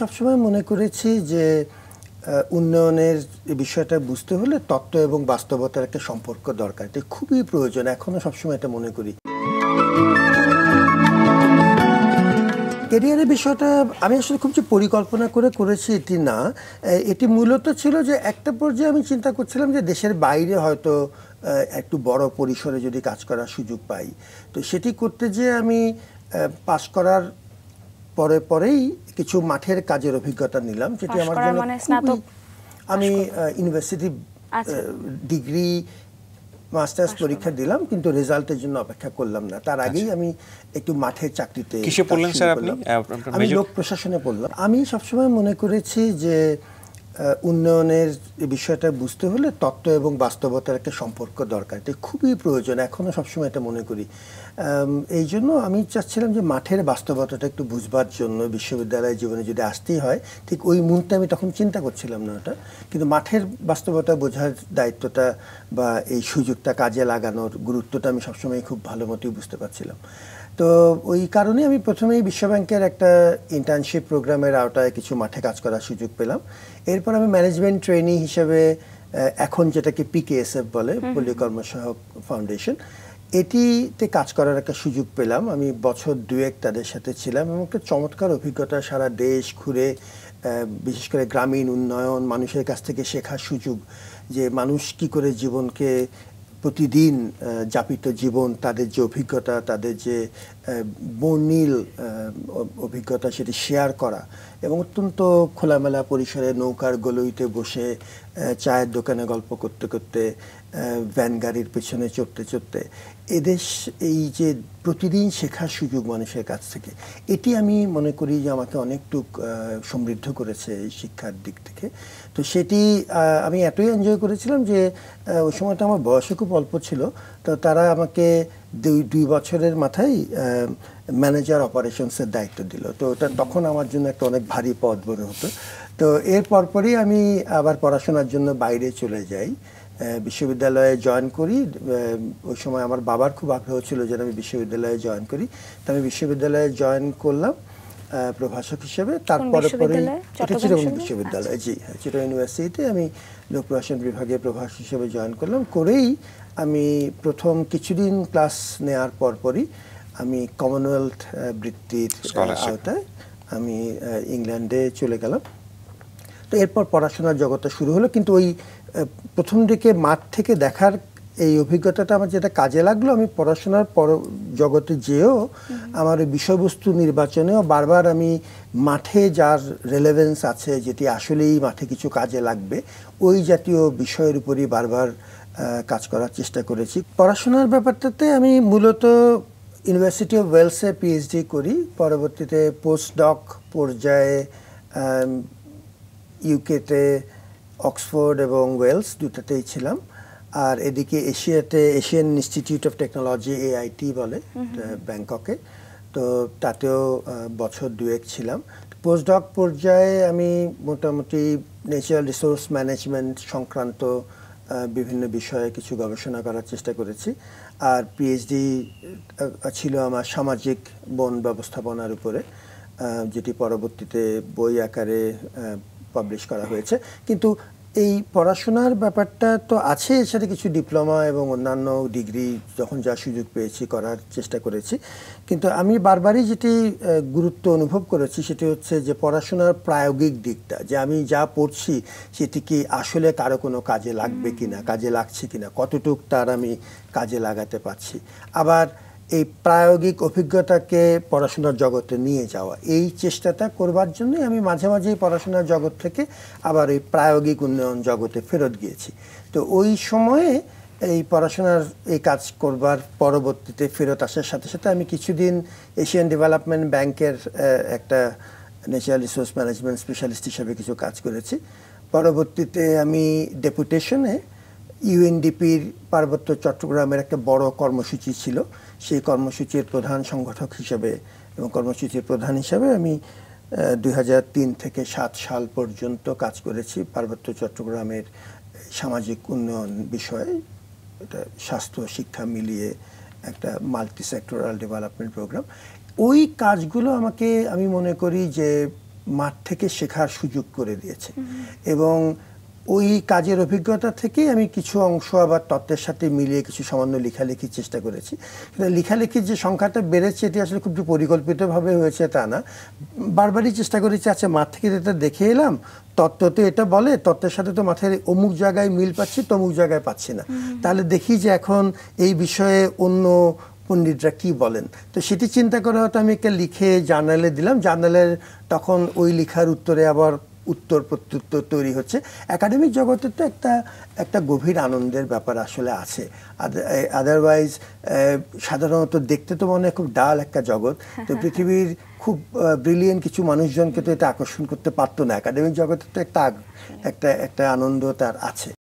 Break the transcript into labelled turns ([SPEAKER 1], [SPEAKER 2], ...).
[SPEAKER 1] সবসময় মনে করেছি যে উন্নয়নের বিষয়টা বুঝতে হলে তত্ত্ব এবং বাস্তবতার একটা সম্পর্ক দরকার এটা খুবই প্রয়োজন এখনও সবসময় এটা মনে করি কেরিয়ারের বিষয়টা আমি আসলে খুব যে পরিকল্পনা করে করেছি এটি না এটি মূলত ছিল যে একটা পর্যায়ে আমি চিন্তা করছিলাম যে দেশের বাইরে হয়তো একটু বড় পরিসরে যদি কাজ করার সুযোগ পাই তো সেটি করতে যে আমি পাশ করার পরে পরেই কিছু মাঠের কাজের অভিজ্ঞতা নিলাম যেটি আমার জন্য মানে আমি ইউনিভার্সিটি ডিগ্রি মাস্টার্স পরীক্ষা দিলাম কিন্তু রেজাল্টের জন্য অপেক্ষা করলাম না তার আগেই আচ্ছা। আমি একটু মাঠে চাকরিতে আমি লোক প্রশাসনে পড়লাম আমি সবসময় মনে করেছি যে উন্নয়নের বিষয়টা বুঝতে হলে তত্ত্ব এবং বাস্তবতার একটা সম্পর্ক দরকার এটা খুবই প্রয়োজন এখনও সবসময় এটা মনে করি এই জন্য আমি চাচ্ছিলাম যে মাঠের বাস্তবতাটা একটু বুঝবার জন্য বিশ্ববিদ্যালয় জীবনে যদি আসতেই হয় ঠিক ওই মুহূর্তে আমি তখন চিন্তা করছিলাম না ওটা কিন্তু মাঠের বাস্তবতা বোঝার দায়িত্বটা বা এই সুযোগটা কাজে লাগানোর গুরুত্বটা আমি সবসময় খুব ভালো মতোই বুঝতে পারছিলাম তো ওই কারণে আমি প্রথমেই বিশ্বব্যাংকের একটা ইন্টার্নশিপ প্রোগ্রামের আওতায় কিছু মাঠে কাজ করার সুযোগ পেলাম এরপর আমি ম্যানেজমেন্ট ট্রেনিং হিসেবে এখন যেটাকে পিকেএসএফ বলে পল্লী কর্মসহায়ক ফাউন্ডেশন এটিতে কাজ করার একটা সুযোগ পেলাম আমি বছর দুয়েক তাদের সাথে ছিলাম এবং একটা চমৎকার অভিজ্ঞতা সারা দেশ ঘুরে বিশেষ করে গ্রামীণ উন্নয়ন মানুষের কাছ থেকে শেখার সুযোগ যে মানুষ কি করে জীবনকে প্রতিদিন যাপিত জীবন তাদের যে অভিজ্ঞতা তাদের যে বর্ণিল অভিজ্ঞতা সেটি শেয়ার করা এবং অত্যন্ত খোলামেলা পরিসরে নৌকার গলইতে বসে চায়ের দোকানে গল্প করতে করতে ভ্যান গাড়ির পেছনে চড়তে চড়তে এদেশ এই যে প্রতিদিন শেখার সুযোগ মানুষের কাছ থেকে এটি আমি মনে করি যে আমাকে অনেকটুক সমৃদ্ধ করেছে শিক্ষার দিক থেকে তো সেটি আমি এতই এনজয় করেছিলাম যে ওই সময়টা আমার বয়সও খুব অল্প ছিল তো তারা আমাকে দুই দুই বছরের মাথায় ম্যানেজার অপারেশনসের দায়িত্ব দিল তো ওটা তখন আমার জন্য একটা অনেক ভারী পদ মনে হতো তো এর পরপরই আমি আবার পড়াশোনার জন্য বাইরে চলে যাই বিশ্ববিদ্যালয়ে জয়েন করি ওই সময় আমার বাবার খুব আগ্রহ ছিল যে আমি বিশ্ববিদ্যালয়ে জয়েন করি তো আমি বিশ্ববিদ্যালয়ে জয়েন করলাম প্রভাষক হিসেবে তারপরে পরে এটা বিশ্ববিদ্যালয়ে আচ্ছা। জি হ্যাঁ ইউনিভার্সিটিতে আমি লোক প্রভাষণ বিভাগে প্রভাষক হিসেবে জয়েন করলাম করেই আমি প্রথম কিছুদিন ক্লাস নেওয়ার পরপরই আমি কমনওয়েলথ বৃত্তির আওতায় আমি ইংল্যান্ডে চলে গেলাম তো এরপর পড়াশোনার জগৎটা শুরু হলো কিন্তু ওই প্রথম দিকে মাঠ থেকে দেখার এই অভিজ্ঞতাটা আমার যেটা কাজে লাগলো আমি পড়াশোনার পর জগতে যেও আমার বিষয়বস্তু নির্বাচনেও বারবার আমি মাঠে যার রেলেভেন্স আছে যেটি আসলেই মাঠে কিছু কাজে লাগবে ওই জাতীয় বিষয়ের উপরই বারবার কাজ করার চেষ্টা করেছি পড়াশোনার ব্যাপারটাতে আমি মূলত ইউনিভার্সিটি অফ ওয়েলসে পিএইচডি করি পরবর্তীতে পোস্ট ডক পর্যায়ে ইউকেতে অক্সফোর্ড এবং ওয়েলস দুটাতেই ছিলাম আর এদিকে এশিয়াতে Asian Institute of Technology AIT বলে ব্যাংককে তো তাতেও বছর দুয়েক ছিলাম পোস্টডক পর্যায়ে আমি মোটামুটি ন্যাচারাল রিসোর্স ম্যানেজমেন্ট সংক্রান্ত বিভিন্ন বিষয়ে কিছু গবেষণা করার চেষ্টা করেছি আর পিএইচডি ছিল আমার সামাজিক বন ব্যবস্থাপনার উপরে যেটি পরবর্তীতে বই আকারে পাবলিশ করা হয়েছে কিন্তু এই পড়াশোনার ব্যাপারটা তো আছে এছাড়া কিছু ডিপ্লোমা এবং অন্যান্য ডিগ্রি যখন যা সুযোগ পেয়েছি করার চেষ্টা করেছি কিন্তু আমি বারবারই যেটি গুরুত্ব অনুভব করেছি সেটি হচ্ছে যে পড়াশোনার প্রায়োগিক দিকটা যে আমি যা পড়ছি সেটি কি আসলে কারো কোনো কাজে লাগবে কি না কাজে লাগছে কি না কতটুক তার আমি কাজে লাগাতে পারছি আবার এই প্রায়োগিক অভিজ্ঞতাকে পড়াশোনার জগতে নিয়ে যাওয়া এই চেষ্টাটা করবার জন্য আমি মাঝে মাঝেই পড়াশোনার জগৎ থেকে আবার এই প্রায়োগিক উন্নয়ন জগতে ফেরত গিয়েছি তো ওই সময়ে এই পড়াশোনার এই কাজ করবার পরবর্তীতে ফেরত আসার সাথে সাথে আমি কিছুদিন এশিয়ান ডেভেলপমেন্ট ব্যাংকের একটা ন্যাচারাল রিসোর্স ম্যানেজমেন্ট স্পেশালিস্ট হিসাবে কিছু কাজ করেছি পরবর্তীতে আমি ডেপুটেশনে ইউএনডিপির পার্বত্য চট্টগ্রামের একটা বড় কর্মসূচি ছিল সেই কর্মসূচির প্রধান সংগঠক হিসেবে এবং কর্মসূচির প্রধান হিসেবে আমি দুই থেকে সাত সাল পর্যন্ত কাজ করেছি পার্বত্য চট্টগ্রামের সামাজিক উন্নয়ন বিষয়ে এটা স্বাস্থ্য শিক্ষা মিলিয়ে একটা মাল্টি সেক্টরাল ডেভেলপমেন্ট প্রোগ্রাম ওই কাজগুলো আমাকে আমি মনে করি যে মাঠ থেকে শেখার সুযোগ করে দিয়েছে এবং ওই কাজের অভিজ্ঞতা থেকেই আমি কিছু অংশ আবার তত্ত্বের সাথে মিলিয়ে কিছু সামান্য লেখালেখির চেষ্টা করেছি কিন্তু লেখালেখির যে সংখ্যাটা বেড়েছে এটি আসলে খুব পরিকল্পিতভাবে হয়েছে তা না বারবারই চেষ্টা করেছি আচ্ছা মাঠ থেকে যেটা দেখে এলাম তত্ত্ব তো এটা বলে তত্ত্বের সাথে তো মাথায় অমুক জায়গায় মিল পাচ্ছি তমুক জায়গায় পাচ্ছি না তাহলে দেখি যে এখন এই বিষয়ে অন্য পণ্ডিতরা কি বলেন তো সেটি চিন্তা করে হয়তো আমি একটা লিখে জার্নালে দিলাম জার্নালের তখন ওই লিখার উত্তরে আবার উত্তর প্রত্যুত্তর তৈরি হচ্ছে একাডেমিক জগতে তো একটা একটা গভীর আনন্দের ব্যাপার আসলে আছে আদারওয়াইজ সাধারণত দেখতে তো মনে হয় খুব ডাল একটা জগৎ তো পৃথিবীর খুব ব্রিলিয়েন্ট কিছু মানুষজনকে তো এটা আকর্ষণ করতে পারতো না একাডেমিক জগতে তো একটা একটা একটা আনন্দ তার আছে